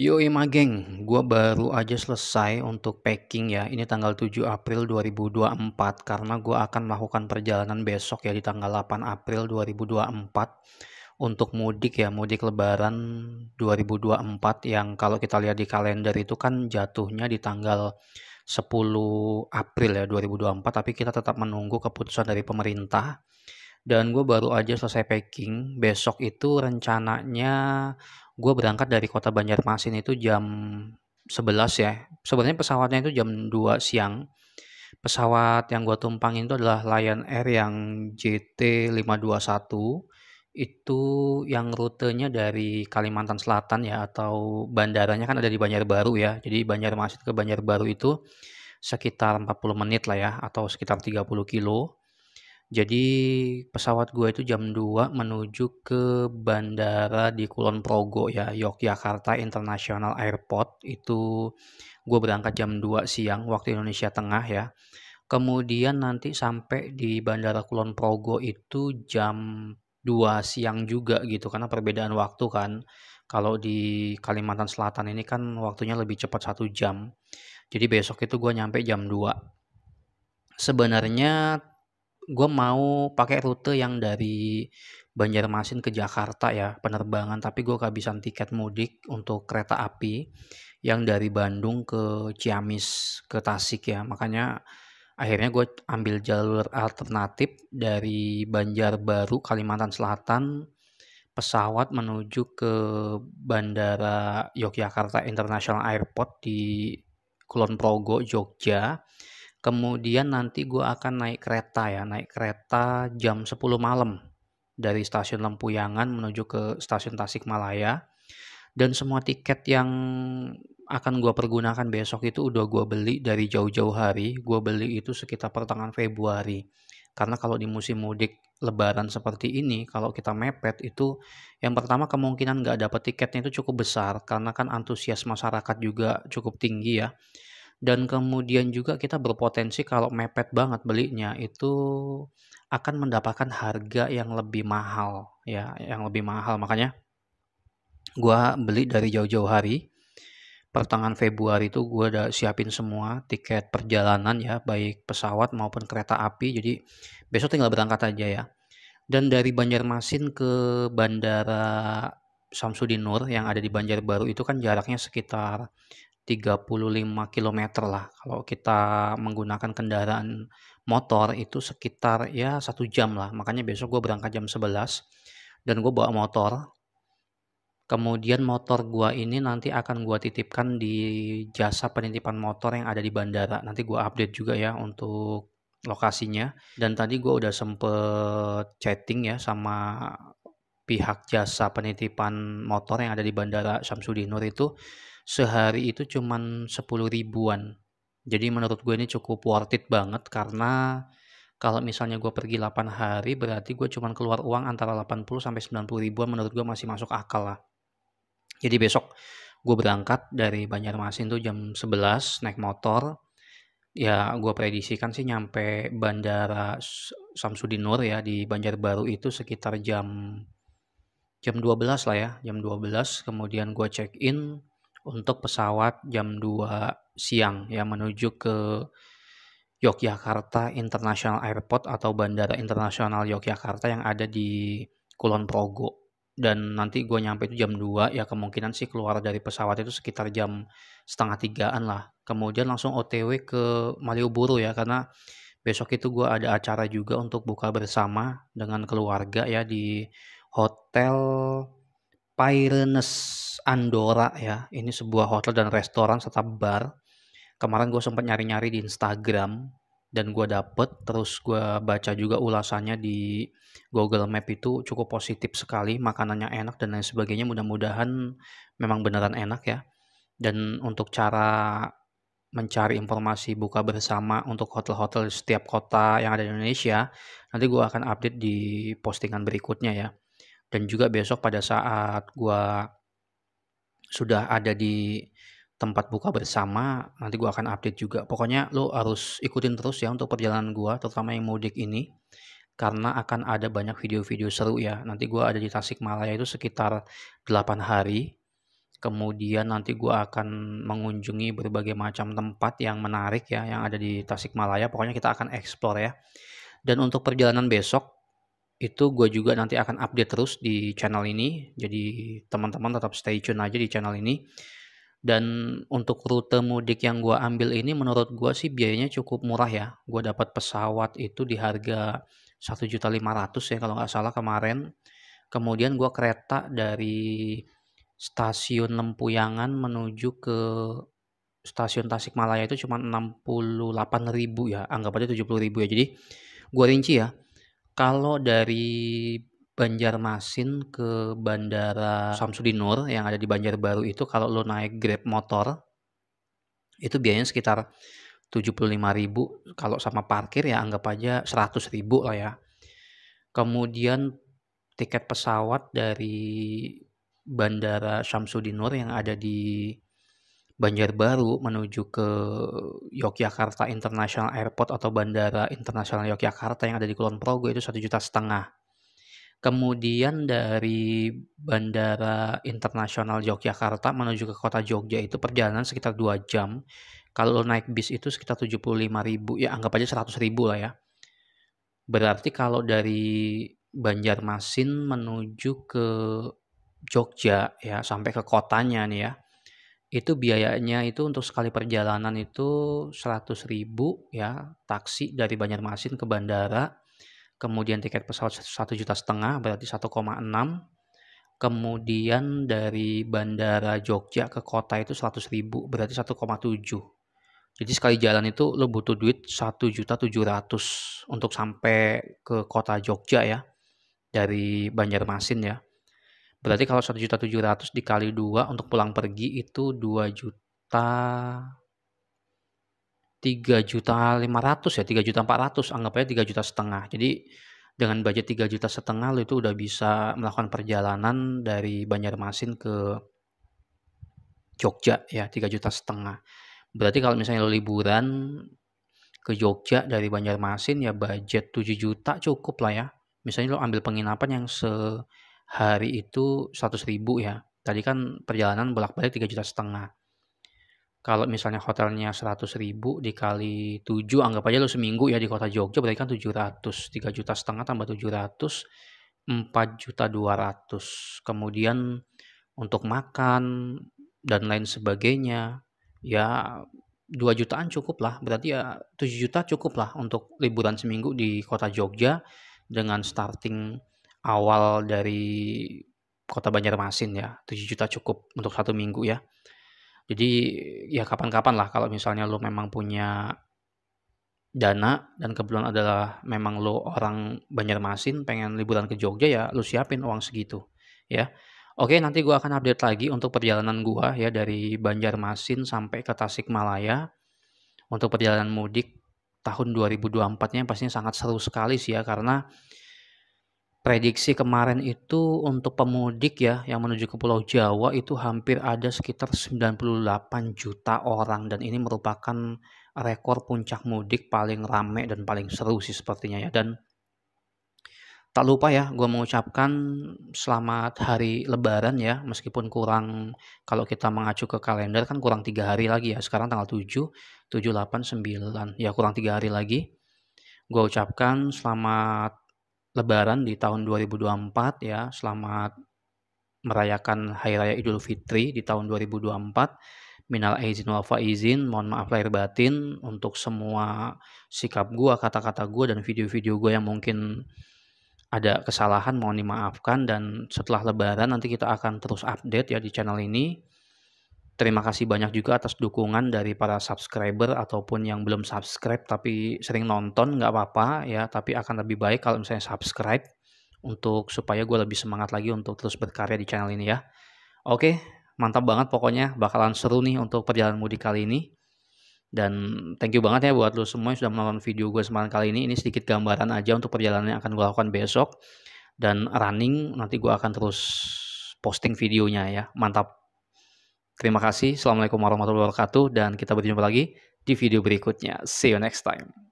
Yo ima geng, gue baru aja selesai untuk packing ya. Ini tanggal 7 April 2024 karena gue akan melakukan perjalanan besok ya di tanggal 8 April 2024 untuk mudik ya, mudik lebaran 2024 yang kalau kita lihat di kalender itu kan jatuhnya di tanggal 10 April ya 2024 tapi kita tetap menunggu keputusan dari pemerintah dan gue baru aja selesai packing besok itu rencananya gue berangkat dari kota Banjarmasin itu jam 11 ya. Sebenarnya pesawatnya itu jam 2 siang. Pesawat yang gue tumpang itu adalah Lion Air yang JT521. Itu yang rutenya dari Kalimantan Selatan ya atau bandaranya kan ada di Banjarbaru ya. Jadi Banjarmasin ke Banjarbaru itu sekitar 40 menit lah ya atau sekitar 30 kilo jadi pesawat gue itu jam 2 menuju ke bandara di Kulon Progo ya, Yogyakarta International Airport. Itu gue berangkat jam 2 siang waktu Indonesia Tengah ya. Kemudian nanti sampai di bandara Kulon Progo itu jam 2 siang juga gitu karena perbedaan waktu kan. Kalau di Kalimantan Selatan ini kan waktunya lebih cepat satu jam. Jadi besok itu gue nyampe jam 2 sebenarnya gue mau pakai rute yang dari Banjarmasin ke Jakarta ya penerbangan tapi gue kehabisan tiket mudik untuk kereta api yang dari Bandung ke Ciamis ke Tasik ya makanya akhirnya gue ambil jalur alternatif dari Banjarbaru Kalimantan Selatan pesawat menuju ke Bandara Yogyakarta International Airport di Kulon Progo Jogja Kemudian nanti gue akan naik kereta ya, naik kereta jam 10 malam dari stasiun Lempuyangan menuju ke stasiun Tasikmalaya. Dan semua tiket yang akan gue pergunakan besok itu udah gue beli dari jauh-jauh hari. Gue beli itu sekitar pertengahan Februari. Karena kalau di musim mudik lebaran seperti ini, kalau kita mepet itu yang pertama kemungkinan nggak dapat tiketnya itu cukup besar. Karena kan antusias masyarakat juga cukup tinggi ya dan kemudian juga kita berpotensi kalau mepet banget belinya itu akan mendapatkan harga yang lebih mahal ya yang lebih mahal makanya gua beli dari jauh-jauh hari pertengahan Februari itu gue udah siapin semua tiket perjalanan ya baik pesawat maupun kereta api jadi besok tinggal berangkat aja ya dan dari Banjarmasin ke Bandara Samsudinur yang ada di Banjarbaru itu kan jaraknya sekitar 35 km lah kalau kita menggunakan kendaraan motor itu sekitar ya satu jam lah makanya besok gue berangkat jam 11 dan gue bawa motor kemudian motor gue ini nanti akan gue titipkan di jasa penitipan motor yang ada di bandara nanti gue update juga ya untuk lokasinya dan tadi gue udah sempet chatting ya sama pihak jasa penitipan motor yang ada di bandara Samsudinur itu sehari itu cuma 10 ribuan. Jadi menurut gue ini cukup worth it banget karena kalau misalnya gue pergi 8 hari berarti gue cuma keluar uang antara 80 sampai 90 ribuan menurut gue masih masuk akal lah. Jadi besok gue berangkat dari Banjarmasin tuh jam 11 naik motor. Ya gue prediksikan sih nyampe bandara Samsudinur ya di Banjarbaru itu sekitar jam jam 12 lah ya, jam 12 kemudian gue check in untuk pesawat jam 2 siang ya menuju ke Yogyakarta International Airport atau Bandara Internasional Yogyakarta yang ada di Kulon Progo. Dan nanti gue nyampe itu jam 2, ya kemungkinan sih keluar dari pesawat itu sekitar jam setengah tigaan lah. Kemudian langsung OTW ke Malioboro ya, karena besok itu gue ada acara juga untuk buka bersama dengan keluarga ya di Hotel Pyrenees Andorra ya. Ini sebuah hotel dan restoran serta bar. Kemarin gue sempat nyari-nyari di Instagram dan gue dapet terus gue baca juga ulasannya di Google Map itu cukup positif sekali makanannya enak dan lain sebagainya mudah-mudahan memang beneran enak ya dan untuk cara mencari informasi buka bersama untuk hotel-hotel setiap kota yang ada di Indonesia nanti gue akan update di postingan berikutnya ya dan juga besok pada saat gue sudah ada di tempat buka bersama nanti gue akan update juga pokoknya lo harus ikutin terus ya untuk perjalanan gue terutama yang mudik ini karena akan ada banyak video-video seru ya nanti gue ada di Tasikmalaya itu sekitar 8 hari kemudian nanti gue akan mengunjungi berbagai macam tempat yang menarik ya yang ada di Tasikmalaya pokoknya kita akan explore ya dan untuk perjalanan besok itu gue juga nanti akan update terus di channel ini. Jadi teman-teman tetap stay tune aja di channel ini. Dan untuk rute mudik yang gue ambil ini menurut gue sih biayanya cukup murah ya. Gue dapat pesawat itu di harga 1.500 ya kalau nggak salah kemarin. Kemudian gue kereta dari stasiun Lempuyangan menuju ke stasiun Tasikmalaya itu cuma 68.000 ya. Anggap aja 70.000 ya. Jadi gue rinci ya kalau dari Banjarmasin ke Bandara Samsudinur yang ada di Banjarbaru itu kalau lo naik Grab motor itu biayanya sekitar 75.000 kalau sama parkir ya anggap aja 100.000 lah ya. Kemudian tiket pesawat dari Bandara Samsudinur yang ada di Banjarbaru menuju ke Yogyakarta International Airport atau Bandara Internasional Yogyakarta yang ada di Kulon Progo itu satu juta setengah. Kemudian dari Bandara Internasional Yogyakarta menuju ke kota Jogja itu perjalanan sekitar 2 jam. Kalau lo naik bis itu sekitar 75 ribu, ya anggap aja 100 ribu lah ya. Berarti kalau dari Banjarmasin menuju ke Jogja ya sampai ke kotanya nih ya itu biayanya itu untuk sekali perjalanan itu 100.000 ya, taksi dari Banjarmasin ke bandara. Kemudian tiket pesawat satu juta setengah berarti 1,6. Kemudian dari bandara Jogja ke kota itu 100.000 berarti 1,7. Jadi sekali jalan itu lo butuh duit juta 700 untuk sampai ke kota Jogja ya dari Banjarmasin ya Berarti kalau satu juta tujuh ratus dikali dua untuk pulang pergi itu dua juta tiga juta lima ratus ya, tiga juta 400, anggap aja tiga juta setengah. Jadi dengan budget tiga juta setengah lo itu udah bisa melakukan perjalanan dari Banjarmasin ke Jogja ya, tiga juta setengah. Berarti kalau misalnya lo liburan ke Jogja dari Banjarmasin ya budget 7 juta cukup lah ya. Misalnya lo ambil penginapan yang se hari itu 100 ribu ya. Tadi kan perjalanan bolak-balik 3 juta setengah. Kalau misalnya hotelnya 100 ribu dikali 7, anggap aja lo seminggu ya di kota Jogja berarti kan 700. 3 juta setengah tambah 700, 4 juta 200. Kemudian untuk makan dan lain sebagainya ya 2 jutaan cukup lah berarti ya 7 juta cukup lah untuk liburan seminggu di kota Jogja dengan starting awal dari kota Banjarmasin ya 7 juta cukup untuk satu minggu ya jadi ya kapan-kapan lah kalau misalnya lo memang punya dana dan kebetulan adalah memang lo orang Banjarmasin pengen liburan ke Jogja ya lo siapin uang segitu ya oke nanti gue akan update lagi untuk perjalanan gue ya dari Banjarmasin sampai ke Tasikmalaya untuk perjalanan mudik tahun 2024 nya pastinya sangat seru sekali sih ya karena prediksi kemarin itu untuk pemudik ya yang menuju ke Pulau Jawa itu hampir ada sekitar 98 juta orang dan ini merupakan rekor puncak mudik paling rame dan paling seru sih sepertinya ya dan tak lupa ya gue mengucapkan selamat hari lebaran ya meskipun kurang kalau kita mengacu ke kalender kan kurang tiga hari lagi ya sekarang tanggal 7 7, 8, 9 ya kurang tiga hari lagi gue ucapkan selamat lebaran di tahun 2024 ya. Selamat merayakan Hari Raya Idul Fitri di tahun 2024. Minal aizin wal faizin, mohon maaf lahir batin untuk semua sikap gua, kata-kata gua dan video-video gua yang mungkin ada kesalahan mohon dimaafkan dan setelah lebaran nanti kita akan terus update ya di channel ini Terima kasih banyak juga atas dukungan dari para subscriber ataupun yang belum subscribe tapi sering nonton nggak apa-apa ya tapi akan lebih baik kalau misalnya subscribe untuk supaya gue lebih semangat lagi untuk terus berkarya di channel ini ya. Oke, mantap banget pokoknya bakalan seru nih untuk perjalanan mudik kali ini. Dan thank you banget ya buat lo semua yang sudah menonton video gue semalam kali ini. Ini sedikit gambaran aja untuk perjalanan yang akan gue lakukan besok. Dan running nanti gue akan terus posting videonya ya. Mantap. Terima kasih. Assalamualaikum warahmatullahi wabarakatuh dan kita berjumpa lagi di video berikutnya. See you next time.